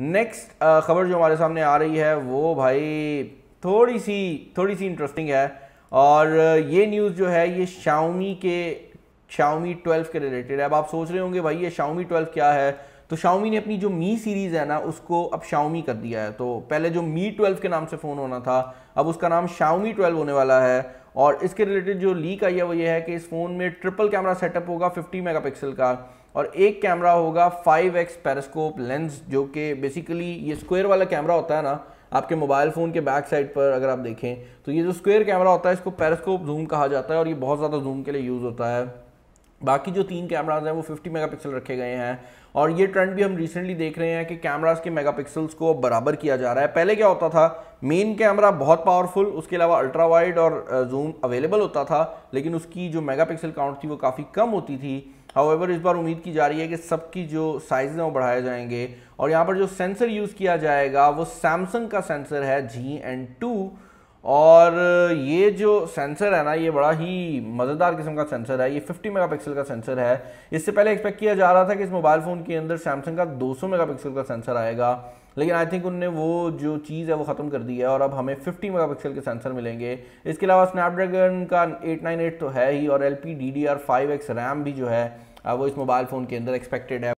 next uh, खबर जो हमारे सामने आ रही है वो भाई थोड़ी सी थोड़ी सी इंटरेस्टिंग है और uh, ये न्यूज़ जो है ये शाउमी के शाउमी 12 के रिलेटेड है अब आप सोच रहे होंगे भाई ये शाउमी 12 क्या है तो शाओमी ने अपनी जो मी सीरीज़ है ना उसको अब शाउमी कर दिया है तो पहले जो मी 12 के नाम से फ़ोन होना था अब उसका नाम शाउमी 12 होने वाला है और इसके रिलेटेड जो लीक आई है वो ये है कि इस फ़ोन में ट्रिपल कैमरा सेटअप होगा 50 मेगापिक्सल का और एक कैमरा होगा 5x पेरिस्कोप लेंस जो कि बेसिकली ये स्क्वायर वाला कैमरा होता है ना आपके मोबाइल फ़ोन के बैक साइड पर अगर आप देखें तो ये जो स्क्वायर कैमरा होता है इसको पेरिस्कोप जूम कहा जाता है और ये बहुत ज़्यादा जूम के लिए यूज़ होता है बाकी जो तीन कैमराज हैं वो 50 मेगापिक्सल रखे गए हैं और ये ट्रेंड भी हम रिसेंटली देख रहे हैं कि कैमराज के मेगापिक्सल्स को बराबर किया जा रहा है पहले क्या होता था मेन कैमरा बहुत पावरफुल उसके अलावा अल्ट्रा वाइड और जूम uh, अवेलेबल होता था लेकिन उसकी जो मेगापिक्सल काउंट थी वो काफ़ी कम होती थी हाउएवर इस बार उम्मीद की जा रही है कि सबकी जो साइज़ हैं वो बढ़ाए जाएंगे और यहाँ पर जो सेंसर यूज़ किया जाएगा वो सैमसंग का सेंसर है जी एंड टू और ये जो सेंसर है ना ये बड़ा ही मज़ेदार किस्म का सेंसर है ये 50 मेगापिक्सल का सेंसर है इससे पहले एक्सपेक्ट किया जा रहा था कि इस मोबाइल फ़ोन के अंदर सैमसंग का 200 मेगापिक्सल का सेंसर आएगा लेकिन आई थिंक उनने वो जो चीज़ है वो ख़त्म कर दी है और अब हमें 50 मेगापिक्सल के सेंसर मिलेंगे इसके अलावा स्नैपड्रैगन का एट तो है ही और L P D D R five X RAM भी जो है वो इस मोबाइल फ़ोन के अंदर एक्सपेक्टेड है